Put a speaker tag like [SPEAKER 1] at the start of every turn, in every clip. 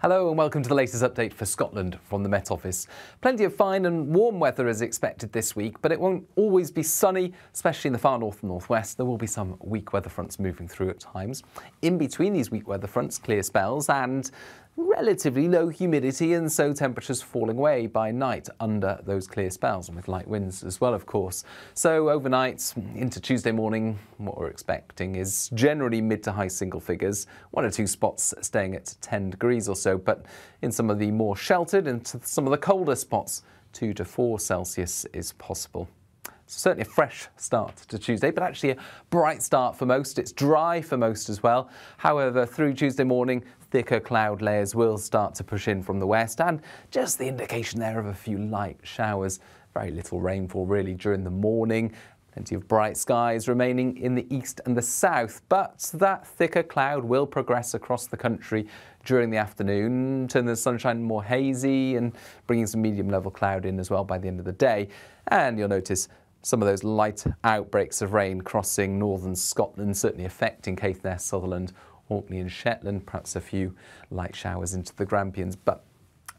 [SPEAKER 1] Hello and welcome to the latest update for Scotland from the Met Office. Plenty of fine and warm weather is expected this week, but it won't always be sunny, especially in the far north and northwest. There will be some weak weather fronts moving through at times. In between these weak weather fronts, clear spells and relatively low humidity and so temperatures falling away by night under those clear spells and with light winds as well, of course. So overnight into Tuesday morning, what we're expecting is generally mid to high single figures, one or two spots staying at 10 degrees or so, but in some of the more sheltered and some of the colder spots, 2 to 4 Celsius is possible certainly a fresh start to Tuesday, but actually a bright start for most. It's dry for most as well. However, through Tuesday morning, thicker cloud layers will start to push in from the west, and just the indication there of a few light showers. Very little rainfall really during the morning. Plenty of bright skies remaining in the east and the south, but that thicker cloud will progress across the country during the afternoon, turn the sunshine more hazy and bringing some medium level cloud in as well by the end of the day. And you'll notice some of those light outbreaks of rain crossing northern Scotland, certainly affecting Caithness, Sutherland, Orkney, and Shetland, perhaps a few light showers into the Grampians. But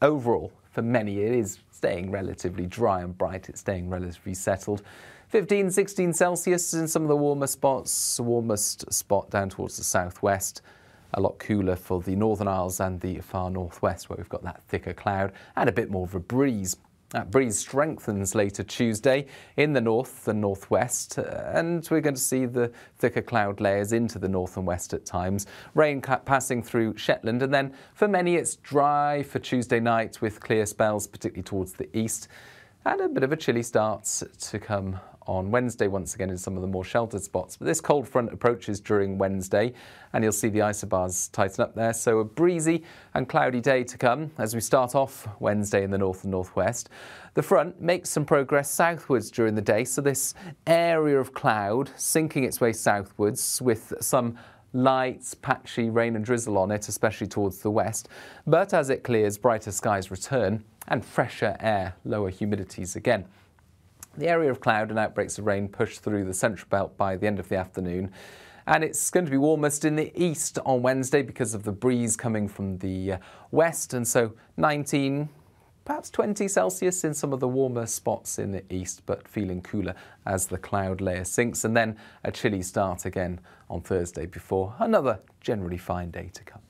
[SPEAKER 1] overall, for many, it is staying relatively dry and bright, it's staying relatively settled. 15, 16 Celsius in some of the warmer spots, warmest spot down towards the southwest. A lot cooler for the Northern Isles and the far northwest, where we've got that thicker cloud and a bit more of a breeze. That breeze strengthens later Tuesday in the north and northwest, and we're going to see the thicker cloud layers into the north and west at times. Rain passing through Shetland, and then for many it's dry for Tuesday night with clear spells, particularly towards the east, and a bit of a chilly start to come on Wednesday, once again in some of the more sheltered spots. But this cold front approaches during Wednesday, and you'll see the isobars tighten up there. So a breezy and cloudy day to come as we start off Wednesday in the north and northwest. The front makes some progress southwards during the day, so this area of cloud sinking its way southwards with some light, patchy rain and drizzle on it, especially towards the west. But as it clears, brighter skies return and fresher air, lower humidities again. The area of cloud and outbreaks of rain push through the central belt by the end of the afternoon. And it's going to be warmest in the east on Wednesday because of the breeze coming from the west. And so 19, perhaps 20 Celsius in some of the warmer spots in the east, but feeling cooler as the cloud layer sinks. And then a chilly start again on Thursday before another generally fine day to come.